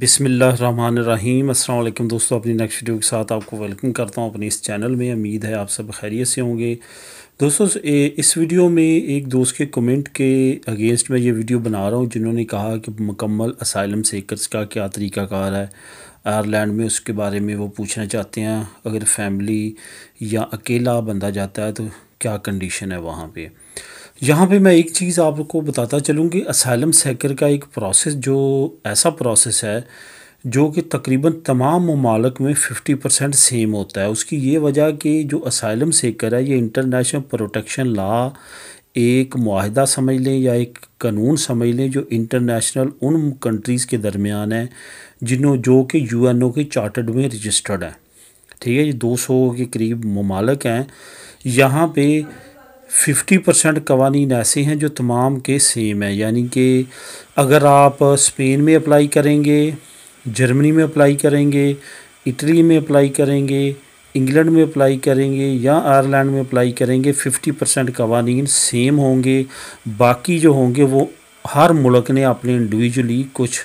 बिसमीम अल्लाम दोस्तों अपनी नेक्स्ट वीडियो के साथ आपको वेलकम करता हूं अपने इस चैनल में उम्मीद है आप सब खैरियत से होंगे दोस्तों इस वीडियो में एक दोस्त के कमेंट के अगेंस्ट मैं ये वीडियो बना रहा हूं जिन्होंने कहा कि मुकम्मल असाइलम सेकर्स का क्या तरीकाकार है आयरलैंड में उसके बारे में वो पूछना चाहते हैं अगर फैमिली या अकेला बंदा जाता है तो क्या कंडीशन है वहाँ पर यहाँ पे मैं एक चीज़ आपको बताता चलूँ कि असाइलम सेकर का एक प्रोसेस जो ऐसा प्रोसेस है जो कि तकरीबन तमाम ममालक में 50 परसेंट सेम होता है उसकी ये वजह कि जो असैलम सेकर है ये इंटरनेशनल प्रोटेक्शन ला एक माहदा समझ लें या एक कानून समझ लें जो इंटरनेशनल उन कंट्रीज़ के दरमियान है जिन्हों जो कि यू एन ओ के चार्टर्ड में रजिस्टर्ड हैं ठीक है ये दो सौ के करीब ममालक हैं यहाँ पर फिफ्टी परसेंट कवानी ऐसे हैं जो तमाम के सेम है यानी कि अगर आप स्पेन में अप्लाई करेंगे जर्मनी में अप्लाई करेंगे इटली में अप्लाई करेंगे इंग्लैंड में अप्लाई करेंगे या आयरलैंड में अप्लाई करेंगे फिफ्टी परसेंट कवानी सेम होंगे बाकी जो होंगे वो हर मुल्क ने अपने इंडिविजुअली कुछ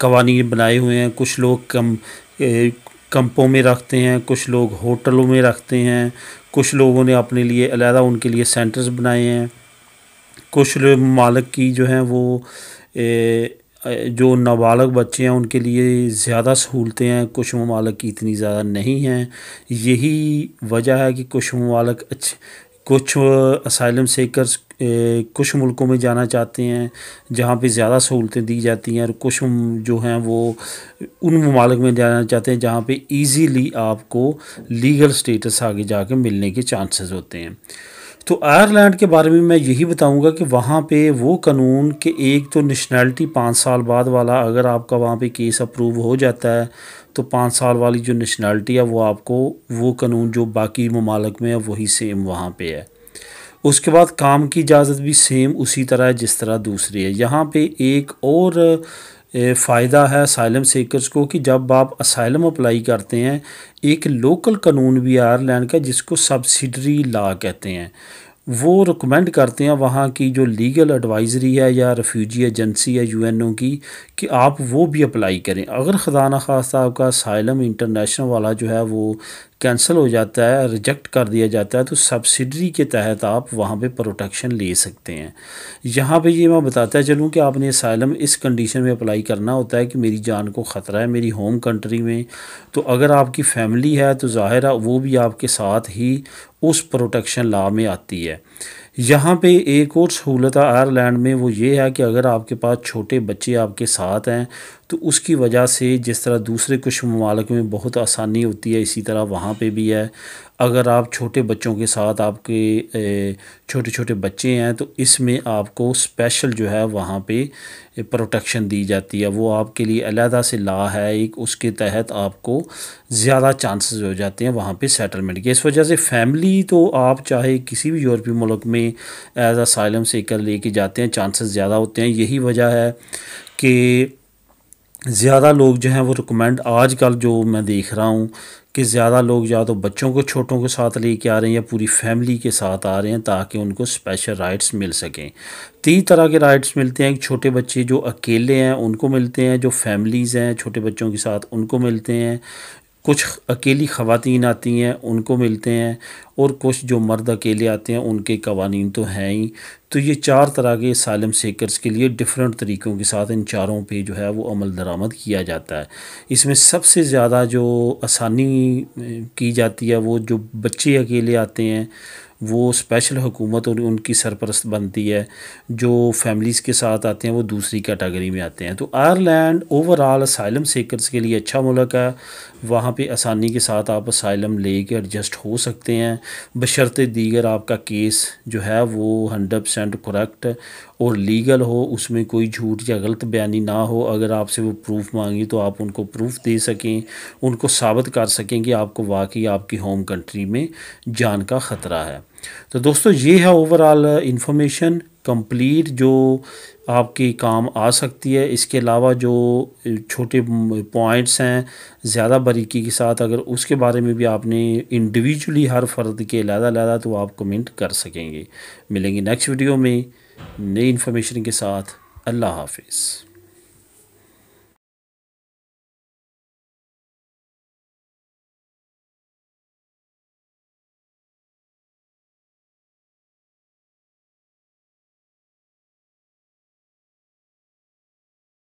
कवानी बनाए हुए हैं कुछ लोग कम ए, कंपों में रखते हैं कुछ लोग होटलों में रखते हैं कुछ लोगों ने अपने लिए अलहदा उनके लिए सेंटर्स बनाए हैं कुछ ममालक की जो हैं वो ए, जो नाबालग बच्चे हैं उनके लिए ज़्यादा सहूलतें हैं कुछ ममालक की इतनी ज़्यादा नहीं हैं यही वजह है कि कुछ ममालक अच्छे कुछ असाइलम सेकर्स कुछ मुल्कों में जाना चाहते हैं जहाँ पे ज़्यादा सहूलतें दी जाती हैं और कुछ जो हैं वो उन ममालक में जाना चाहते हैं जहाँ पे इजीली आपको लीगल स्टेटस आगे जाके मिलने के चांसेस होते हैं तो आयरलैंड के बारे में मैं यही बताऊंगा कि वहाँ पे वो कानून कि एक तो नेशनैलिटी पाँच साल बाद वाला अगर आपका वहाँ पे केस अप्रूव हो जाता है तो पाँच साल वाली जो नेशनैलिटी है वो आपको वो कानून जो बाकी ममालक में है वही सेम वहाँ पे है उसके बाद काम की इजाज़त भी सेम उसी तरह है जिस तरह दूसरी है यहाँ पे एक और फ़ायदा है असाइलम सेकर्स को कि जब आप असाइलम अप्लाई करते हैं एक लोकल कानून भी आयरलैंड का जिसको सब्सिडरी ला कहते हैं वो रिकमेंड करते हैं वहाँ की जो लीगल एडवाइजरी है या रेफ्यूजी एजेंसी है यूएनओ की कि आप वो भी अप्लाई करें अगर ख़जाना खास आपका साइलम इंटरनेशनल वाला जो है वो कैंसिल हो जाता है रिजेक्ट कर दिया जाता है तो सब्सिडी के तहत आप वहाँ पे प्रोटेक्शन ले सकते हैं यहाँ पे ये मैं बताता चलूँ कि आपने साइलम इस कंडीशन में अप्लाई करना होता है कि मेरी जान को ख़तरा है मेरी होम कंट्री में तो अगर आपकी फैमिली है तो ज़ाहिर है वो भी आपके साथ ही उस प्रोटेक्शन ला में आती है यहाँ पे एक और सहूलत आयरलैंड में वो ये है कि अगर आपके पास छोटे बच्चे आपके साथ हैं तो उसकी वजह से जिस तरह दूसरे कुछ ममालक में बहुत आसानी होती है इसी तरह वहाँ पे भी है अगर आप छोटे बच्चों के साथ आपके छोटे छोटे बच्चे हैं तो इसमें आपको स्पेशल जो है वहाँ पे प्रोटेक्शन दी जाती है वो आपके लिए अलहदा से ला है एक उसके तहत आपको ज़्यादा चांसेस हो जाते हैं वहाँ पे सेटलमेंट के इस वजह से फैमिली तो आप चाहे किसी भी यूरोपीय मुल्क में एज असाइलम सेकर लेके जाते हैं चांसेस ज़्यादा होते हैं यही वजह है कि ज़्यादा लोग जो हैं वो रिकमेंड आजकल जो मैं देख रहा हूँ कि ज़्यादा लोग या तो बच्चों को छोटों के साथ लेके आ रहे हैं या पूरी फैमिली के साथ आ रहे हैं ताकि उनको स्पेशल राइट्स मिल सकें तीन तरह के राइट्स मिलते हैं छोटे बच्चे जो अकेले हैं उनको मिलते हैं जो फैमिलीज़ हैं छोटे बच्चों के साथ उनको मिलते हैं कुछ अकेली ख़वातीन आती हैं उनको मिलते हैं और कुछ जो मर्द अकेले आते हैं उनके कवानीन तो हैं ही तो ये चार तरह के सालम सेकर्स के लिए डिफरेंट तरीक़ों के साथ इन चारों पे जो है वो अमल दरामद किया जाता है इसमें सबसे ज़्यादा जो आसानी की जाती है वो जो बच्चे अकेले आते हैं वो स्पेशल हुकूमत और उनकी सरपरस्त बनती है जो फैमिलीज़ के साथ आते हैं वो दूसरी कैटेगरी में आते हैं तो आयरलैंड ओवरऑल असाइलम सेकर्स के लिए अच्छा मुल्क है वहाँ पे आसानी के साथ आप असाइलम ले कर एडजस्ट हो सकते हैं बशर्त दीगर आपका केस जो है वो हंड्रेड परसेंट करेक्ट और लीगल हो उसमें कोई झूठ या गलत बयानी ना हो अगर आपसे वो प्रूफ मांगी तो आप उनको प्रूफ दे सकें उनको साबित कर सकें कि आपको वाकई आपकी होम कंट्री में जान का ख़तरा है तो दोस्तों ये है ओवरऑल इन्फॉर्मेशन कंप्लीट जो आपके काम आ सकती है इसके अलावा जो छोटे पॉइंट्स हैं ज़्यादा बारीकी के साथ अगर उसके बारे में भी आपने इंडिविजुअली हर फ़र्द के अलहदा अलहदा तो आप कमेंट कर सकेंगे मिलेंगे नेक्स्ट वीडियो में नई इन्फॉर्मेशन के साथ अल्लाह हाफिज़